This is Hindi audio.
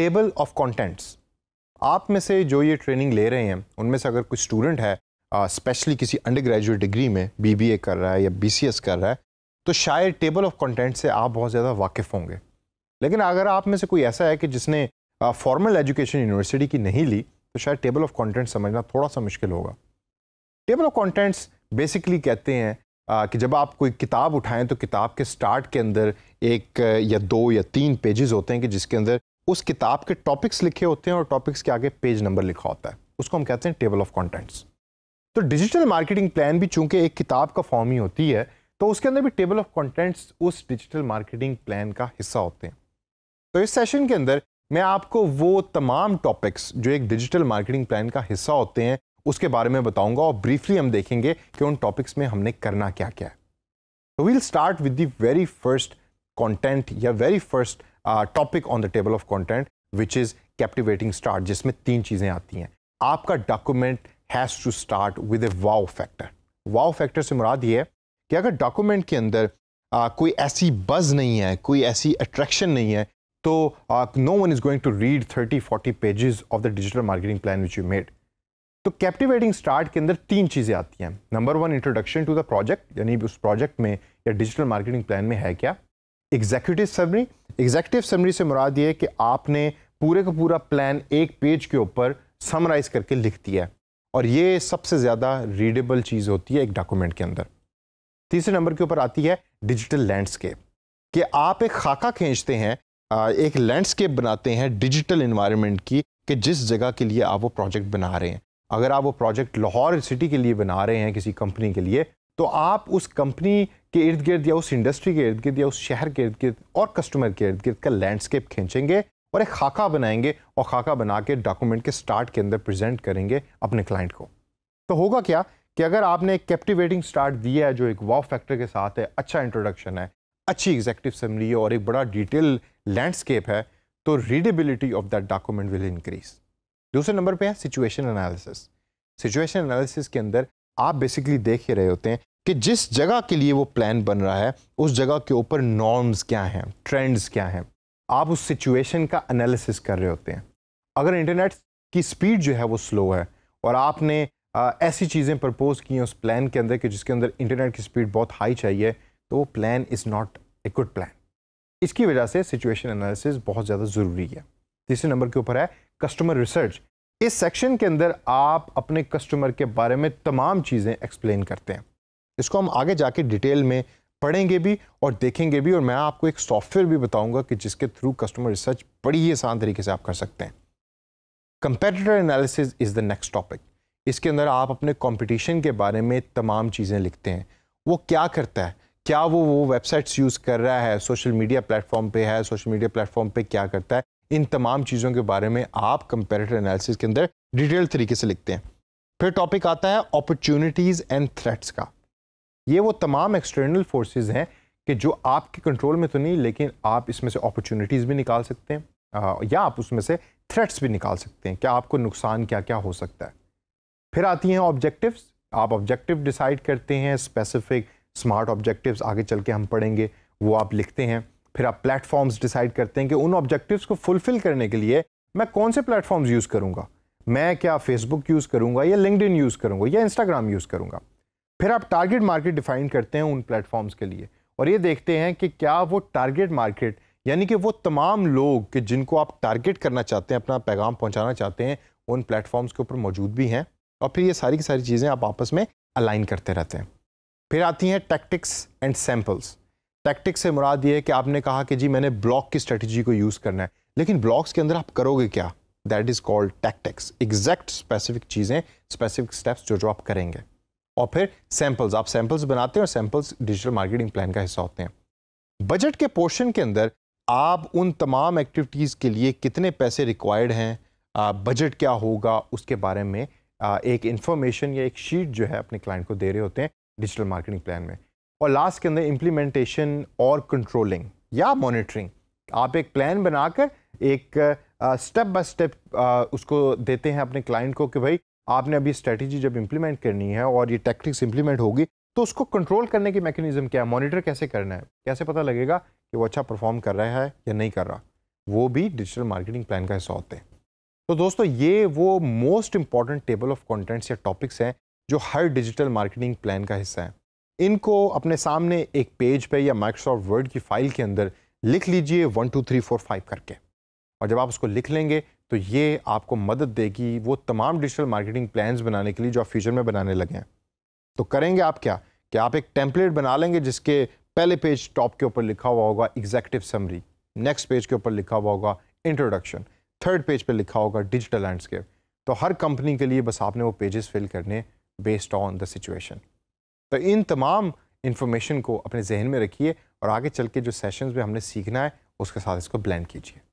टेबल ऑफ कॉन्टेंट्स आप में से जो ये ट्रेनिंग ले रहे हैं उनमें से अगर कोई स्टूडेंट है स्पेशली किसी अंडर ग्रेजुएट डिग्री में ए कर रहा है या एस कर रहा है तो शायद टेबल ऑफ कॉन्टेंट से आप बहुत ज़्यादा वाकिफ़ होंगे लेकिन अगर आप में से कोई ऐसा है कि जिसने फॉर्मल एजुकेशन यूनिवर्सिटी की नहीं ली तो शायद टेबल ऑफ कॉन्टेंट समझना थोड़ा सा मुश्किल होगा टेबल ऑफ कॉन्टेंट्स बेसिकली कहते हैं आ, कि जब आप कोई किताब उठाएं तो किताब के स्टार्ट के अंदर एक या दो या तीन पेजेस होते हैं कि जिसके अंदर उस किताब के टॉपिक्स लिखे होते हैं और टॉपिक्स के आगे पेज नंबर लिखा होता है उसको हम कहते हैं टेबल ऑफ कॉन्टेंट्स तो डिजिटल मार्केटिंग प्लान भी चूंकि एक किताब का फॉर्म ही होती है तो उसके अंदर भी टेबल ऑफ कॉन्टेंट्स उस डिजिटल मार्केटिंग प्लान का हिस्सा होते हैं तो इस सेशन के अंदर मैं आपको वो तमाम टॉपिक्स जो एक डिजिटल मार्केटिंग प्लान का हिस्सा होते हैं उसके बारे में बताऊंगा और ब्रीफली हम देखेंगे कि उन टॉपिक्स में हमने करना क्या क्या है तो we'll start with the very first content या very first topic on the table of content which is captivating start जिसमें तीन चीज़ें आती हैं आपका document has to start with a wow factor wow factor से मुराद ये है कि अगर डॉक्यूमेंट के अंदर आ, कोई ऐसी बज नहीं है कोई ऐसी अट्रैक्शन नहीं है तो no one is going to read thirty forty pages of the digital marketing plan which you made तो कैप्टिवेटिंग स्टार्ट के अंदर तीन चीज़ें आती हैं number one introduction to the project यानी उस प्रोजेक्ट में या डिजिटल मार्केटिंग प्लान में है क्या एग्जीक्यूटिव समरी एग्जीक्यूटिव समरी से मुराद ये कि आपने पूरे का पूरा प्लान एक पेज के ऊपर समराइज करके लिख दिया है और ये सबसे ज़्यादा रीडेबल चीज़ होती है एक डॉक्यूमेंट के अंदर तीसरे नंबर के ऊपर आती है डिजिटल लैंडस्केप कि आप एक खाका खींचते हैं एक लैंडस्केप बनाते हैं डिजिटल इन्वायरमेंट की कि जिस जगह के लिए आप वो प्रोजेक्ट बना रहे हैं अगर आप वो प्रोजेक्ट लाहौर सिटी के लिए बना रहे हैं किसी कंपनी के लिए तो आप उस कंपनी के इर्द गिर्द या उस इंडस्ट्री के इर्द गिर्द या उस शहर के इर्द गिर्द और कस्टमर के इर्द गिर्द का लैंडस्केप खींचेंगे और एक खाका बनाएंगे और खाका बना के डॉक्यूमेंट के स्टार्ट के अंदर प्रेजेंट करेंगे अपने क्लाइंट को तो होगा क्या कि अगर आपने एक कैप्टिवेटिंग स्टार्ट दिया है जो एक वॉफ फैक्टर के साथ है अच्छा इंट्रोडक्शन है अच्छी एग्जैक्टिव समरी है और एक बड़ा डिटेल लैंडस्केप है तो readability of that document will increase दूसरे नंबर पर है सिचुएशन एनालिसिस सिचुएशन एनालिसिस के अंदर आप बेसिकली देख ही रहे होते हैं कि जिस जगह के लिए वो प्लान बन रहा है उस जगह के ऊपर नॉर्म्स क्या हैं ट्रेंड्स क्या हैं आप उस सिचुएशन का एनालिसिस कर रहे होते हैं अगर इंटरनेट की स्पीड जो है वो स्लो है और आपने आ, ऐसी चीज़ें प्रपोज की हैं उस प्लान के अंदर कि जिसके अंदर इंटरनेट की स्पीड बहुत हाई चाहिए तो वो plan is not a good plan इसकी वजह से सिचुएशन एनालिसिस बहुत ज़्यादा ज़रूरी है तीसरे नंबर के ऊपर है कस्टमर रिसर्च इस सेक्शन के अंदर आप अपने कस्टमर के बारे में तमाम चीज़ें एक्सप्लेन करते हैं इसको हम आगे जाके डिटेल में पढ़ेंगे भी और देखेंगे भी और मैं आपको एक सॉफ्टवेयर भी बताऊंगा कि जिसके थ्रू कस्टमर रिसर्च बड़ी ही आसान तरीके से आप कर सकते हैं competitor analysis is the next topic इसके अंदर आप अपने कंपटीशन के बारे में तमाम चीज़ें लिखते हैं वो क्या करता है क्या वो वो वेबसाइट्स यूज़ कर रहा है सोशल मीडिया प्लेटफॉर्म पे है सोशल मीडिया प्लेटफॉर्म पे क्या करता है इन तमाम चीज़ों के बारे में आप कंपेरेटिव एनालिसिस के अंदर डिटेल तरीके से लिखते हैं फिर टॉपिक आता है अपॉर्चुनिटीज़ एंड थ्रेट्स का ये वो तमाम एक्सटर्नल फोर्सेस हैं कि जो आपके कंट्रोल में तो नहीं लेकिन आप इसमें से अपॉर्चुनिटीज़ भी निकाल सकते हैं या आप उसमें से थ्रेट्स भी निकाल सकते हैं क्या आपको नुकसान क्या क्या हो सकता है फिर आती हैं ऑब्जेक्टिव्स आप ऑब्जेक्टिव डिसाइड करते हैं स्पेसिफिक स्मार्ट ऑब्जेक्टिव्स आगे चल के हम पढ़ेंगे वो आप लिखते हैं फिर आप प्लेटफॉर्म्स डिसाइड करते हैं कि उन ऑब्जेक्टिव्स को फुलफ़िल करने के लिए मैं कौन से प्लेटफॉर्म्स यूज़ करूँगा मैं क्या फेसबुक यूज़ करूँगा या लिंकड यूज़ करूँगा या इंस्टाग्राम यूज़ करूँगा फिर आप टारगेट मार्केट डिफाइन करते हैं उन प्लेटफॉर्म्स के लिए और ये देखते हैं कि क्या वो टारगेट मार्केट यानी कि वो तमाम लोग कि जिनको आप टारगेट करना चाहते हैं अपना पैगाम पहुंचाना चाहते हैं उन प्लेटफॉर्म्स के ऊपर मौजूद भी हैं और फिर ये सारी की सारी चीज़ें आप आपस में अलाइन करते रहते हैं फिर आती हैं टैक्टिक्स एंड सैम्पल्स टैक्टिक्स से मुराद ये है कि आपने कहा कि जी मैंने ब्लॉक की स्ट्रेटजी को यूज़ करना है लेकिन ब्लॉक्स के अंदर आप करोगे क्या that is called tactics exact specific चीज़ें स्पेसिफिक स्टेप्स जो जो आप करेंगे और फिर सैंपल्स आप सैंपल्स बनाते हैं और सैंपल्स डिजिटल मार्केटिंग प्लान का हिस्सा होते हैं बजट के पोर्शन के अंदर आप उन तमाम एक्टिविटीज़ के लिए कितने पैसे रिक्वायर्ड हैं बजट क्या होगा उसके बारे में आ, एक इंफॉर्मेशन या एक शीट जो है अपने क्लाइंट को दे रहे होते हैं डिजिटल मार्केटिंग प्लान में और लास्ट के अंदर इम्प्लीमेंटेशन और कंट्रोलिंग या मॉनिटरिंग आप एक प्लान बनाकर एक स्टेप बाय स्टेप उसको देते हैं अपने क्लाइंट को कि भाई आपने अभी स्ट्रेटजी जब इम्प्लीमेंट करनी है और ये टैक्टिक्स इम्प्लीमेंट होगी तो उसको कंट्रोल करने की मैकेनिज्म क्या है मॉनिटर कैसे करना है कैसे पता लगेगा कि वो अच्छा परफॉर्म कर रहा है या नहीं कर रहा वो भी डिजिटल मार्केटिंग प्लान का हिस्सा होते हैं तो दोस्तों ये वो most important table of contents या टॉपिक्स हैं जो हर डिजिटल मार्केटिंग प्लान का हिस्सा है इनको अपने सामने एक पेज पे या माइक्रोसॉफ्ट वर्ड की फाइल के अंदर लिख लीजिए one two three four five करके और जब आप उसको लिख लेंगे तो ये आपको मदद देगी वो तमाम डिजिटल मार्केटिंग प्लान्स बनाने के लिए जो आप फ्यूचर में बनाने लगे हैं तो करेंगे आप क्या कि आप एक टेम्पलेट बना लेंगे जिसके पहले पेज टॉप के ऊपर लिखा हुआ होगा एग्जैक्टिव समरी नेक्स्ट पेज के ऊपर लिखा हुआ होगा इंट्रोडक्शन थर्ड पेज पर लिखा होगा डिजिटल लैंडस्केप तो हर कंपनी के लिए बस आपने वो पेजेस फिल करने बेस्ड ऑन द सिचुएशन तो इन तमाम इन्फॉर्मेशन को अपने जहन में रखिए और आगे चल के जो सेशंस में हमने सीखना है उसके साथ इसको ब्लेंड कीजिए